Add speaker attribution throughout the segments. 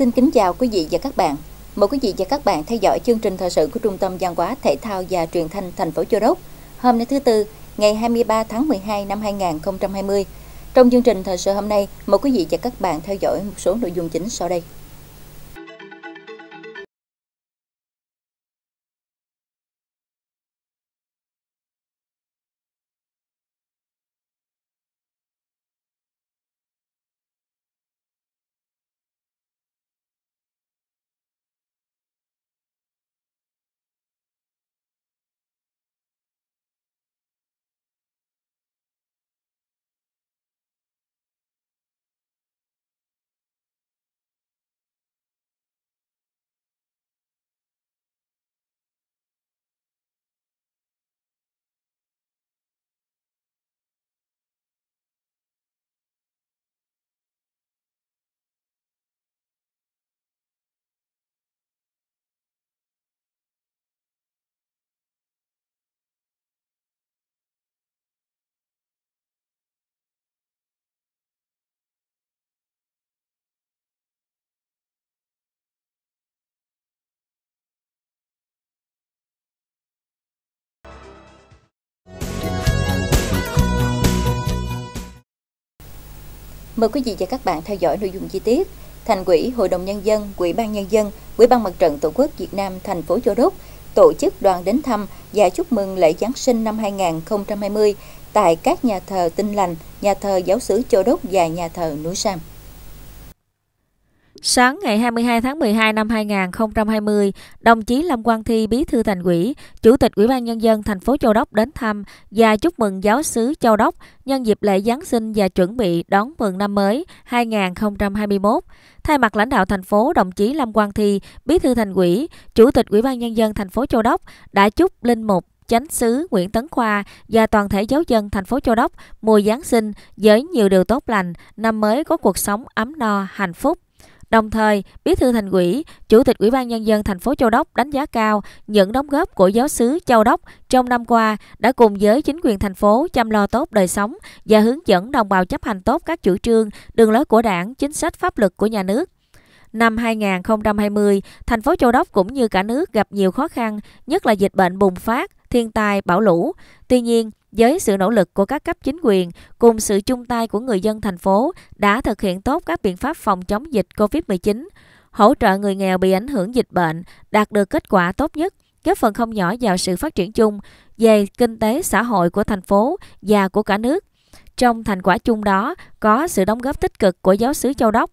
Speaker 1: Xin kính chào quý vị và các bạn. Mời quý vị và các bạn theo dõi chương trình thời sự của Trung tâm Văn hóa Thể thao và Truyền thanh thành phố Châu Đốc. Hôm nay thứ tư, ngày 23 tháng 12 năm 2020. Trong chương trình thời sự hôm nay, mời quý vị và các bạn theo dõi một số nội dung chính sau đây. Mời quý vị và các bạn theo dõi nội dung chi tiết. Thành quỹ, Hội đồng Nhân dân, Quỹ ban Nhân dân, Quỹ ban Mặt trận Tổ quốc Việt Nam thành phố Châu Đốc tổ chức đoàn đến thăm và chúc mừng lễ Giáng sinh năm 2020 tại các nhà thờ Tinh Lành, nhà thờ Giáo sứ Châu Đốc và nhà thờ Núi Sam.
Speaker 2: Sáng ngày 22 tháng 12 năm 2020, đồng chí Lâm Quang Thi, Bí thư Thành ủy, Chủ tịch Ủy ban nhân dân thành phố Châu Đốc đến thăm và chúc mừng giáo sứ Châu Đốc nhân dịp lễ Giáng sinh và chuẩn bị đón mừng năm mới 2021. Thay mặt lãnh đạo thành phố, đồng chí Lâm Quang Thi, Bí thư Thành ủy, Chủ tịch Ủy ban nhân dân thành phố Châu Đốc đã chúc linh mục chánh xứ Nguyễn Tấn Khoa và toàn thể giáo dân thành phố Châu Đốc mùa Giáng sinh với nhiều điều tốt lành, năm mới có cuộc sống ấm no, hạnh phúc. Đồng thời, Bí thư Thành ủy, Chủ tịch Ủy ban nhân dân thành phố Châu Đốc đánh giá cao những đóng góp của giáo sứ Châu Đốc trong năm qua đã cùng với chính quyền thành phố chăm lo tốt đời sống và hướng dẫn đồng bào chấp hành tốt các chủ trương, đường lối của Đảng, chính sách pháp luật của nhà nước. Năm 2020, thành phố Châu Đốc cũng như cả nước gặp nhiều khó khăn, nhất là dịch bệnh bùng phát, thiên tai, bão lũ. Tuy nhiên, với sự nỗ lực của các cấp chính quyền cùng sự chung tay của người dân thành phố đã thực hiện tốt các biện pháp phòng chống dịch COVID-19, hỗ trợ người nghèo bị ảnh hưởng dịch bệnh đạt được kết quả tốt nhất, góp phần không nhỏ vào sự phát triển chung về kinh tế xã hội của thành phố và của cả nước. Trong thành quả chung đó có sự đóng góp tích cực của giáo sứ Châu Đốc,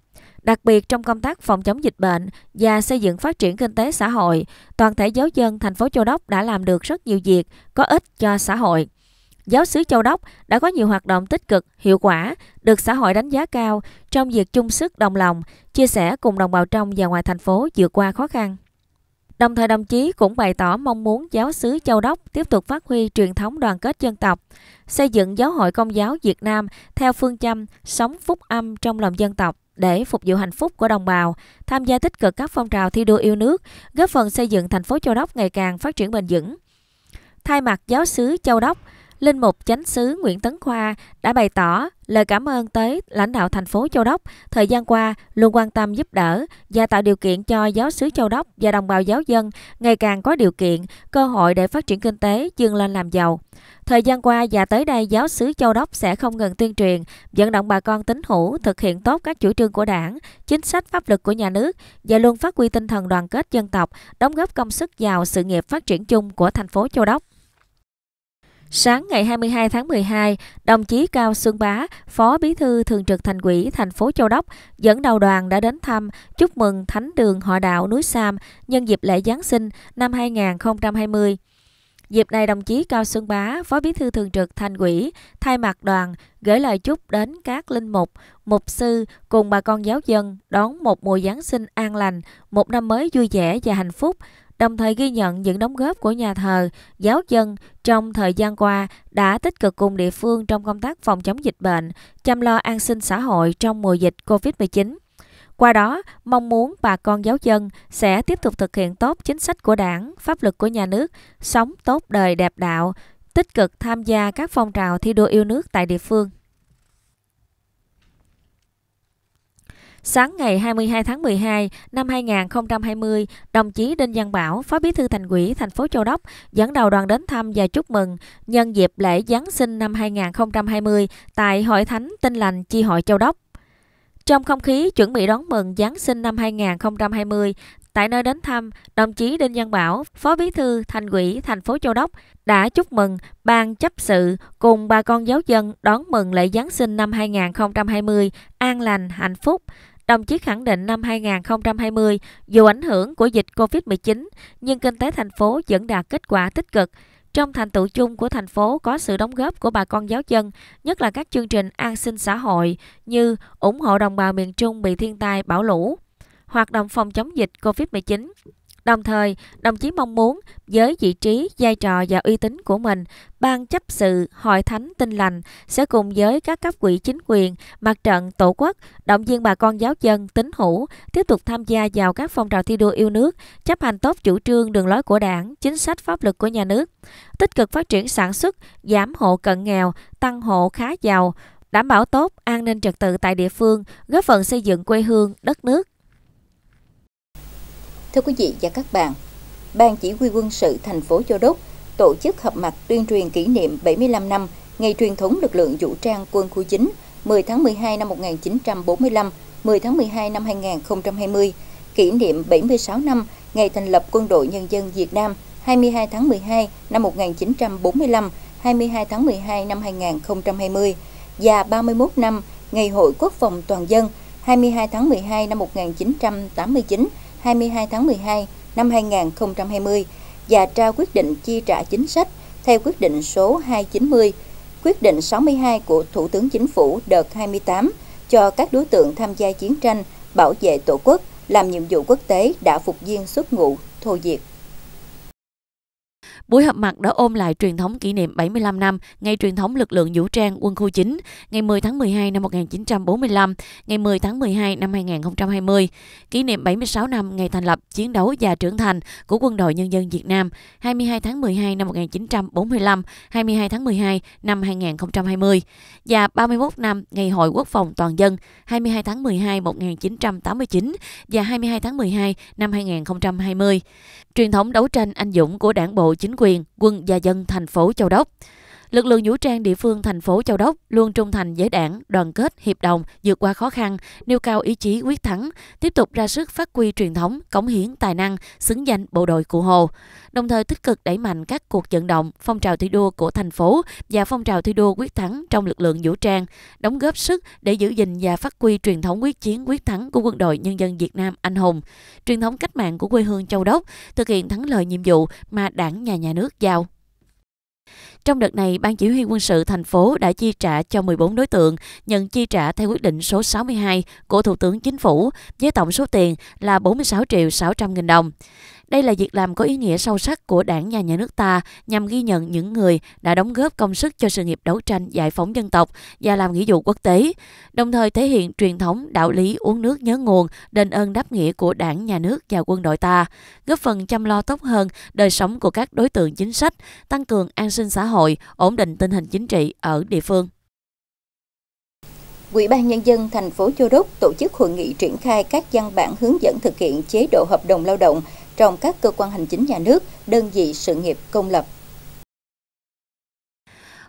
Speaker 2: Đặc biệt trong công tác phòng chống dịch bệnh và xây dựng phát triển kinh tế xã hội, toàn thể giáo dân thành phố Châu Đốc đã làm được rất nhiều việc có ích cho xã hội. Giáo sứ Châu Đốc đã có nhiều hoạt động tích cực, hiệu quả, được xã hội đánh giá cao trong việc chung sức đồng lòng, chia sẻ cùng đồng bào trong và ngoài thành phố vượt qua khó khăn. Đồng thời đồng chí cũng bày tỏ mong muốn giáo sứ Châu Đốc tiếp tục phát huy truyền thống đoàn kết dân tộc, xây dựng giáo hội công giáo Việt Nam theo phương châm sống phúc âm trong lòng dân tộc để phục vụ hạnh phúc của đồng bào, tham gia tích cực các phong trào thi đua yêu nước, góp phần xây dựng thành phố Châu Đốc ngày càng phát triển bền vững. Thay mặt giáo sứ Châu Đốc, Linh mục Chánh xứ Nguyễn Tấn Khoa đã bày tỏ lời cảm ơn tới lãnh đạo thành phố Châu Đốc thời gian qua luôn quan tâm giúp đỡ và tạo điều kiện cho giáo xứ Châu Đốc và đồng bào giáo dân ngày càng có điều kiện, cơ hội để phát triển kinh tế, dương lên làm giàu. Thời gian qua và tới đây, giáo xứ Châu Đốc sẽ không ngừng tuyên truyền, vận động bà con tín hữu thực hiện tốt các chủ trương của đảng, chính sách pháp luật của nhà nước và luôn phát huy tinh thần đoàn kết dân tộc, đóng góp công sức vào sự nghiệp phát triển chung của thành phố Châu Đốc. Sáng ngày 22 tháng 12, đồng chí Cao Xuân Bá, Phó Bí thư Thường trực Thành ủy thành phố Châu Đốc, dẫn đầu đoàn đã đến thăm chúc mừng Thánh đường Họ đạo núi Sam nhân dịp lễ Giáng sinh năm 2020. Dịp này đồng chí Cao Xuân Bá, Phó Bí thư Thường trực Thành ủy, thay mặt đoàn gửi lời chúc đến các linh mục, mục sư cùng bà con giáo dân đón một mùa Giáng sinh an lành, một năm mới vui vẻ và hạnh phúc, đồng thời ghi nhận những đóng góp của nhà thờ, giáo dân trong thời gian qua đã tích cực cùng địa phương trong công tác phòng chống dịch bệnh, chăm lo an sinh xã hội trong mùa dịch COVID-19. Qua đó, mong muốn bà con giáo dân sẽ tiếp tục thực hiện tốt chính sách của đảng, pháp luật của nhà nước, sống tốt đời đẹp đạo, tích cực tham gia các phong trào thi đua yêu nước tại địa phương. Sáng ngày 22 tháng 12 năm 2020, đồng chí Đinh Văn Bảo, Phó Bí thư Thành ủy thành phố Châu Đốc, dẫn đầu đoàn đến thăm và chúc mừng nhân dịp lễ Giáng sinh năm 2020 tại Hội Thánh Tinh Lành Chi hội Châu Đốc. Trong không khí chuẩn bị đón mừng Giáng sinh năm 2020, tại nơi đến thăm, đồng chí Đinh Văn Bảo, Phó Bí thư Thành ủy thành phố Châu Đốc đã chúc mừng ban chấp sự cùng bà con giáo dân đón mừng lễ Giáng sinh năm 2020 an lành, hạnh phúc. Đồng chí khẳng định năm 2020, dù ảnh hưởng của dịch COVID-19, nhưng kinh tế thành phố vẫn đạt kết quả tích cực. Trong thành tựu chung của thành phố có sự đóng góp của bà con giáo dân, nhất là các chương trình an sinh xã hội như ủng hộ đồng bào miền Trung bị thiên tai bão lũ, hoạt động phòng chống dịch COVID-19. Đồng thời, đồng chí mong muốn với vị trí, vai trò và uy tín của mình, ban chấp sự Hội Thánh tinh Lành sẽ cùng với các cấp quỹ chính quyền, mặt trận Tổ quốc, động viên bà con giáo dân tín hữu tiếp tục tham gia vào các phong trào thi đua yêu nước, chấp hành tốt chủ trương đường lối của Đảng, chính sách pháp luật của nhà nước, tích cực phát triển sản xuất, giảm hộ cận nghèo, tăng hộ khá giàu, đảm bảo tốt an ninh trật tự tại địa phương, góp phần xây dựng quê hương, đất nước
Speaker 1: Thưa quý vị và các bạn, Ban Chỉ huy quân sự thành phố Châu Đốc tổ chức họp mặt tuyên truyền kỷ niệm 75 năm ngày truyền thống lực lượng vũ trang quân khu 9 10 tháng 12 năm 1945, 10 tháng 12 năm 2020, kỷ niệm 76 năm ngày thành lập Quân đội Nhân dân Việt Nam 22 tháng 12 năm 1945, 22 tháng 12 năm 2020 và 31 năm Ngày hội Quốc phòng Toàn dân 22 tháng 12 năm 1989, 22 tháng 12 năm 2020 và trao quyết định chi trả chính sách theo quyết định số 290, quyết định 62 của Thủ tướng Chính phủ đợt 28 cho các đối tượng tham gia chiến tranh bảo vệ Tổ quốc làm nhiệm vụ quốc tế đã phục viên xuất ngũ, thôi diệt.
Speaker 3: Buổi họp mặt đã ôm lại truyền thống kỷ niệm 75 năm ngày truyền thống lực lượng vũ trang quân khu 9 ngày 10 tháng 12 năm 1945, ngày 10 tháng 12 năm 2020, kỷ niệm 76 năm ngày thành lập, chiến đấu và trưởng thành của Quân đội Nhân dân Việt Nam 22 tháng 12 năm 1945, 22 tháng 12 năm 2020 và 31 năm ngày Hội Quốc phòng toàn dân 22 tháng 12 1989 và 22 tháng 12 năm 2020 truyền thống đấu tranh anh dũng của đảng bộ chính quyền, quân và dân thành phố Châu Đốc. Lực lượng vũ trang địa phương thành phố Châu Đốc luôn trung thành với đảng, đoàn kết, hiệp đồng, vượt qua khó khăn, nêu cao ý chí quyết thắng, tiếp tục ra sức phát huy truyền thống, cống hiến tài năng, xứng danh bộ đội cụ Hồ, đồng thời tích cực đẩy mạnh các cuộc vận động, phong trào thi đua của thành phố và phong trào thi đua quyết thắng trong lực lượng vũ trang, đóng góp sức để giữ gìn và phát huy truyền thống quyết chiến quyết thắng của quân đội nhân dân Việt Nam anh hùng, truyền thống cách mạng của quê hương Châu Đốc, thực hiện thắng lợi nhiệm vụ mà đảng nhà nhà nước giao. Trong đợt này, Ban Chỉ huy quân sự thành phố đã chi trả cho 14 đối tượng nhận chi trả theo quyết định số 62 của Thủ tướng Chính phủ với tổng số tiền là 46 triệu 600 nghìn đồng. Đây là việc làm có ý nghĩa sâu sắc của đảng nhà nhà nước ta nhằm ghi nhận những người đã đóng góp công sức cho sự nghiệp đấu tranh giải phóng dân tộc và làm nghĩa vụ quốc tế, đồng thời thể hiện truyền thống đạo lý uống nước nhớ nguồn, đền ơn đáp nghĩa của đảng, nhà nước và quân đội ta, góp phần chăm lo tốt hơn đời sống của các đối tượng chính sách, tăng cường an sinh xã hội, ổn định tình hình chính trị ở địa phương.
Speaker 1: Ủy ban Nhân dân thành phố Châu Đốc tổ chức hội nghị triển khai các văn bản hướng dẫn thực hiện chế độ hợp đồng lao động trong các cơ quan hành chính nhà nước, đơn vị sự nghiệp công lập.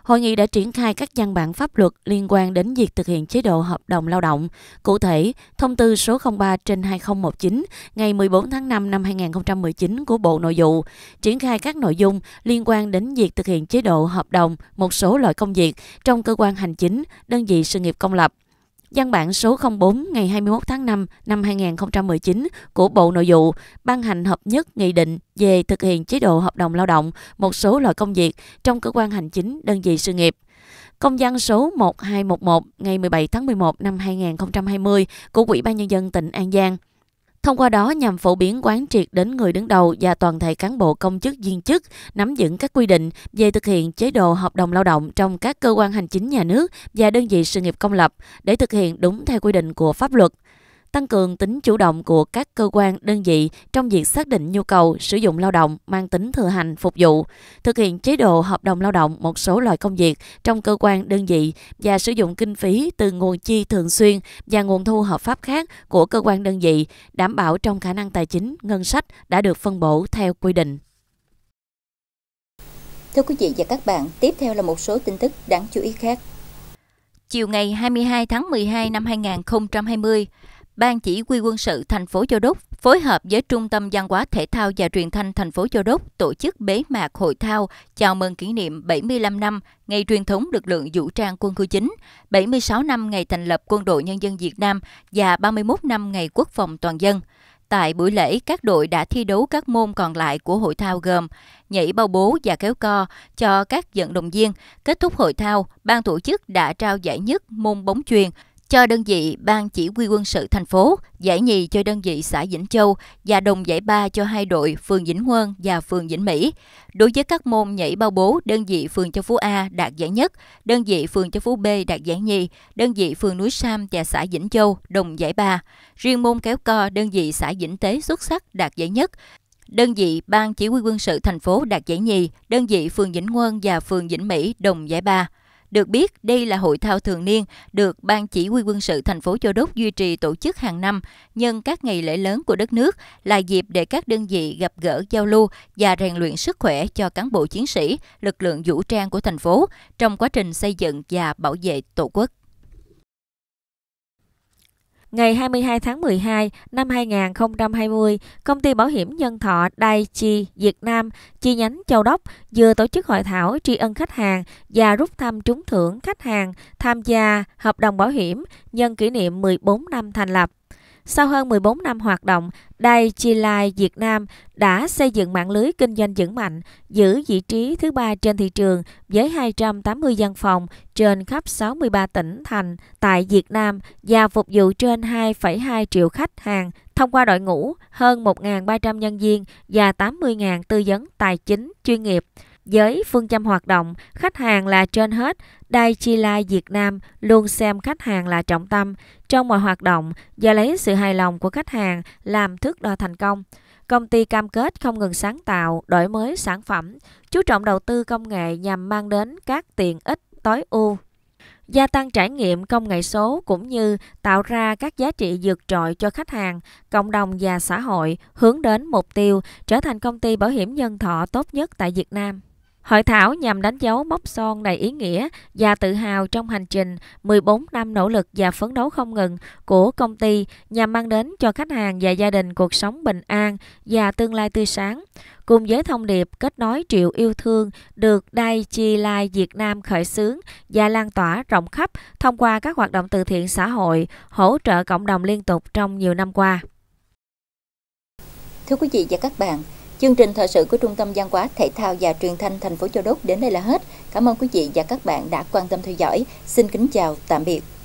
Speaker 3: Hội nghị đã triển khai các văn bản pháp luật liên quan đến việc thực hiện chế độ hợp đồng lao động. Cụ thể, thông tư số 03 trên 2019 ngày 14 tháng 5 năm 2019 của Bộ Nội vụ triển khai các nội dung liên quan đến việc thực hiện chế độ hợp đồng một số loại công việc trong cơ quan hành chính, đơn vị sự nghiệp công lập. Văn bản số 04 ngày 21 tháng 5 năm 2019 của Bộ Nội vụ ban hành hợp nhất nghị định về thực hiện chế độ hợp đồng lao động một số loại công việc trong cơ quan hành chính đơn vị sự nghiệp. Công văn số 1211 ngày 17 tháng 11 năm 2020 của Ủy ban Nhân dân tỉnh An Giang Thông qua đó nhằm phổ biến quán triệt đến người đứng đầu và toàn thể cán bộ công chức viên chức nắm vững các quy định về thực hiện chế độ hợp đồng lao động trong các cơ quan hành chính nhà nước và đơn vị sự nghiệp công lập để thực hiện đúng theo quy định của pháp luật tăng cường tính chủ động của các cơ quan đơn vị trong việc xác định nhu cầu sử dụng lao động mang tính thừa hành phục vụ, thực hiện chế độ hợp đồng lao động một số loại công việc trong cơ quan đơn vị và sử dụng kinh phí từ nguồn chi thường xuyên và nguồn thu hợp pháp khác của cơ quan đơn vị đảm bảo trong khả năng tài chính, ngân sách đã được phân bổ theo quy định.
Speaker 1: Thưa quý vị và các bạn, tiếp theo là một số tin tức đáng chú ý khác. Chiều ngày 22 tháng 12 năm 2020, Ban Chỉ huy quân sự thành phố Châu Đốc phối hợp với Trung tâm Văn hóa Thể thao và Truyền thanh thành phố Châu Đốc tổ chức bế mạc hội thao chào mừng kỷ niệm 75 năm ngày truyền thống lực lượng vũ trang quân khu chính, 76 năm ngày thành lập Quân đội Nhân dân Việt Nam và 31 năm ngày quốc phòng toàn dân. Tại buổi lễ, các đội đã thi đấu các môn còn lại của hội thao gồm nhảy bao bố và kéo co cho các vận động viên. Kết thúc hội thao, ban tổ chức đã trao giải nhất môn bóng truyền cho đơn vị Ban Chỉ huy quân sự thành phố, giải nhì cho đơn vị xã Vĩnh Châu và đồng giải ba cho hai đội phường Vĩnh Huân và phường Vĩnh Mỹ. Đối với các môn nhảy bao bố, đơn vị phường Châu Phú A đạt giải nhất, đơn vị phường Châu Phú B đạt giải nhì, đơn vị phường Núi Sam và xã Vĩnh Châu đồng giải ba. Riêng môn kéo co, đơn vị xã Vĩnh Tế xuất sắc đạt giải nhất, đơn vị Ban Chỉ huy quân sự thành phố đạt giải nhì, đơn vị phường Vĩnh Huân và phường Vĩnh Mỹ đồng giải ba. Được biết, đây là hội thao thường niên được Ban Chỉ huy quân sự thành phố Châu Đốc duy trì tổ chức hàng năm nhân các ngày lễ lớn của đất nước là dịp để các đơn vị gặp gỡ giao lưu và rèn luyện sức khỏe cho cán bộ chiến sĩ, lực lượng vũ trang của thành phố trong quá trình xây dựng và bảo vệ Tổ quốc. Ngày 22 tháng 12 năm
Speaker 2: 2020, công ty bảo hiểm nhân thọ Đài Chi Việt Nam chi nhánh Châu Đốc vừa tổ chức hội thảo tri ân khách hàng và rút thăm trúng thưởng khách hàng tham gia hợp đồng bảo hiểm nhân kỷ niệm 14 năm thành lập. Sau hơn 14 năm hoạt động, Đài Chi Lai Việt Nam đã xây dựng mạng lưới kinh doanh vững mạnh, giữ vị trí thứ ba trên thị trường với 280 văn phòng trên khắp 63 tỉnh thành tại Việt Nam và phục vụ trên 2,2 triệu khách hàng thông qua đội ngũ hơn 1.300 nhân viên và 80.000 tư vấn tài chính chuyên nghiệp. Với phương châm hoạt động, khách hàng là trên hết, Đài Chi Lai Việt Nam luôn xem khách hàng là trọng tâm. Trong mọi hoạt động, do lấy sự hài lòng của khách hàng làm thước đo thành công. Công ty cam kết không ngừng sáng tạo, đổi mới sản phẩm, chú trọng đầu tư công nghệ nhằm mang đến các tiện ích tối ưu gia tăng trải nghiệm công nghệ số cũng như tạo ra các giá trị vượt trội cho khách hàng, cộng đồng và xã hội, hướng đến mục tiêu trở thành công ty bảo hiểm nhân thọ tốt nhất tại Việt Nam. Hội thảo nhằm đánh dấu mốc son đầy ý nghĩa và tự hào trong hành trình 14 năm nỗ lực và phấn đấu không ngừng của công ty nhằm mang đến cho khách hàng và gia đình cuộc sống bình an và tương lai tươi sáng. Cùng với thông điệp kết nối triệu yêu thương được đai Chi Lai Việt Nam khởi xướng và lan tỏa rộng khắp thông qua các hoạt động từ thiện xã hội, hỗ trợ cộng đồng liên tục trong nhiều năm qua.
Speaker 1: Thưa quý vị và các bạn, Chương trình thời sự của Trung tâm Văn hóa Thể thao và Truyền thanh thành phố Châu Đốc đến đây là hết. Cảm ơn quý vị và các bạn đã quan tâm theo dõi. Xin kính chào, tạm biệt.